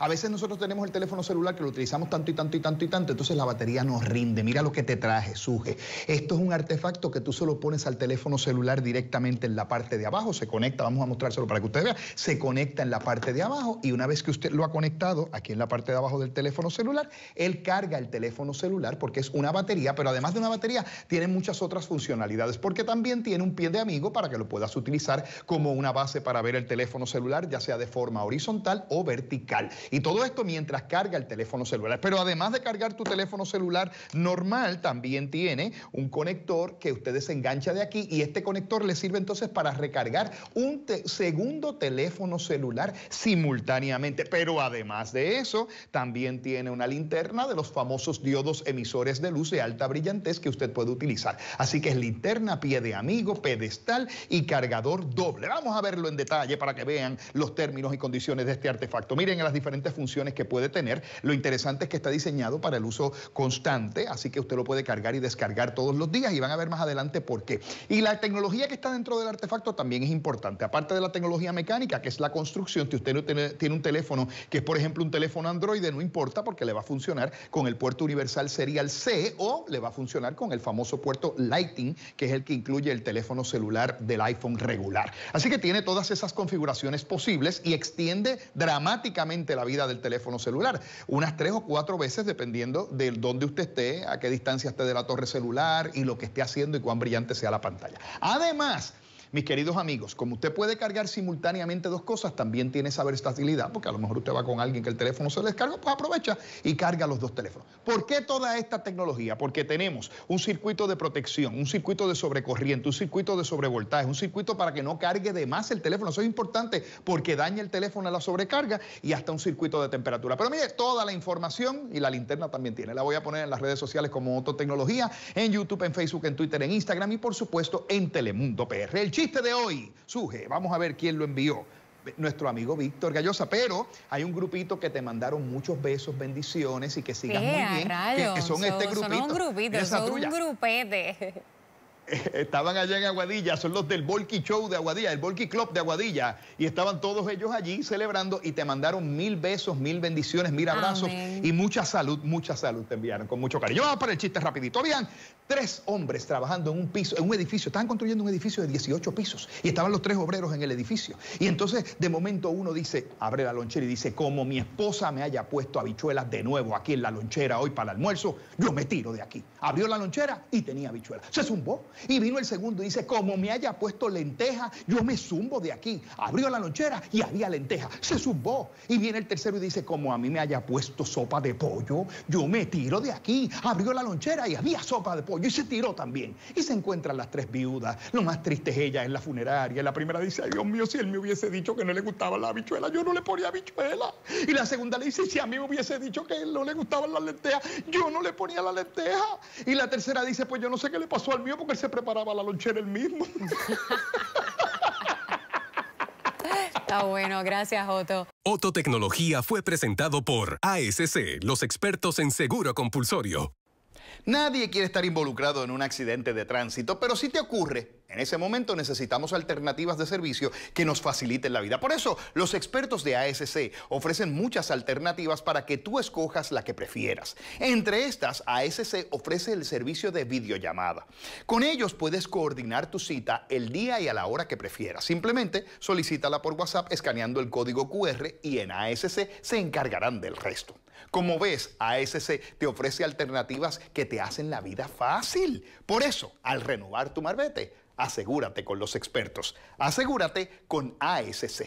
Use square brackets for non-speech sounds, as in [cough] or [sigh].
A veces nosotros tenemos el teléfono celular que lo utilizamos tanto y tanto y tanto y tanto, entonces la batería nos rinde. Mira lo que te traje, Suge. Esto es un artefacto que tú solo pones al teléfono celular directamente en la parte de abajo, se conecta, vamos a mostrárselo para que usted vea. se conecta en la parte de abajo y una vez que usted lo ha conectado aquí en la parte de abajo del teléfono celular, él carga el teléfono celular porque es una batería, pero además de una batería tiene muchas otras funcionalidades porque también tiene un pie de amigo para que lo puedas utilizar como una base para ver el teléfono celular, ya sea de forma horizontal o vertical. Y todo esto mientras carga el teléfono celular. Pero además de cargar tu teléfono celular normal, también tiene un conector que ustedes engancha de aquí y este conector le sirve entonces para recargar un segundo teléfono celular simultáneamente. Pero además de eso, también tiene una linterna de los famosos diodos emisores de luz de alta brillantez que usted puede utilizar. Así que es linterna, pie de amigo, pedestal y cargador doble. Vamos a verlo en detalle para que vean los términos y condiciones de este artefacto. Miren las diferentes funciones que puede tener. Lo interesante es que está diseñado para el uso constante, así que usted lo puede cargar y descargar todos los días y van a ver más adelante por qué. Y la tecnología que está dentro del artefacto también es importante. Aparte de la tecnología mecánica, que es la construcción, si usted tiene un teléfono que es, por ejemplo, un teléfono Android, no importa porque le va a funcionar con el puerto universal serial C o le va a funcionar con el famoso puerto Lighting, que es el que incluye el teléfono celular del iPhone regular. Así que tiene todas esas configuraciones posibles y extiende dramáticamente la vida del teléfono celular. Unas tres o cuatro veces dependiendo de dónde usted esté, a qué distancia esté de la torre celular y lo que esté haciendo y cuán brillante sea la pantalla. Además, mis queridos amigos, como usted puede cargar simultáneamente dos cosas, también tiene esa versatilidad, porque a lo mejor usted va con alguien que el teléfono se le descarga, pues aprovecha y carga los dos teléfonos. ¿Por qué toda esta tecnología? Porque tenemos un circuito de protección, un circuito de sobrecorriente, un circuito de sobrevoltaje, un circuito para que no cargue de más el teléfono. Eso es importante porque daña el teléfono a la sobrecarga y hasta un circuito de temperatura. Pero mire, toda la información y la linterna también tiene. La voy a poner en las redes sociales como Ototecnología, en YouTube, en Facebook, en Twitter, en Instagram y por supuesto en Telemundo PR. El de hoy, Suje, vamos a ver quién lo envió. Nuestro amigo Víctor Gallosa, pero hay un grupito que te mandaron muchos besos, bendiciones y que sigas muy bien. que, son este grupito. son un grupete. [laughs] estaban allá en Aguadilla, son los del Volky Show de Aguadilla, el Volky Club de Aguadilla, y estaban todos ellos allí celebrando y te mandaron mil besos, mil bendiciones, mil abrazos y mucha salud, mucha salud te enviaron con mucho cariño. Vamos para el chiste rapidito. Habían tres hombres trabajando en un piso, en un edificio, estaban construyendo un edificio de 18 pisos y estaban los tres obreros en el edificio. Y entonces de momento uno dice, abre la lonchera y dice, como mi esposa me haya puesto habichuelas de nuevo aquí en la lonchera hoy para el almuerzo, yo me tiro de aquí. Abrió la lonchera y tenía habichuelas. Se zumbó y vino el segundo y dice, como me haya puesto lenteja, yo me zumbo de aquí. Abrió la lonchera y había lenteja. Se zumbó. Y viene el tercero y dice, como a mí me haya puesto sopa de pollo, yo me tiro de aquí. Abrió la lonchera y había sopa de pollo. Y se tiró también. Y se encuentran las tres viudas. Lo más triste es ella en la funeraria. La primera dice, ay Dios mío, si él me hubiese dicho que no le gustaba la habichuela, yo no le ponía bichuela Y la segunda le dice, si a mí hubiese dicho que él no le gustaban las lentejas, yo no le ponía la lenteja. Y la tercera dice, pues yo no sé qué le pasó al mío porque se se preparaba la lonchera el mismo. Está bueno, gracias Otto. Otto Tecnología fue presentado por ASC, los expertos en seguro compulsorio. Nadie quiere estar involucrado en un accidente de tránsito, pero si te ocurre, en ese momento necesitamos alternativas de servicio que nos faciliten la vida. Por eso, los expertos de ASC ofrecen muchas alternativas para que tú escojas la que prefieras. Entre estas, ASC ofrece el servicio de videollamada. Con ellos puedes coordinar tu cita el día y a la hora que prefieras. Simplemente solicítala por WhatsApp escaneando el código QR y en ASC se encargarán del resto. Como ves, ASC te ofrece alternativas que te hacen la vida fácil. Por eso, al renovar tu marbete, Asegúrate con los expertos. Asegúrate con ASC.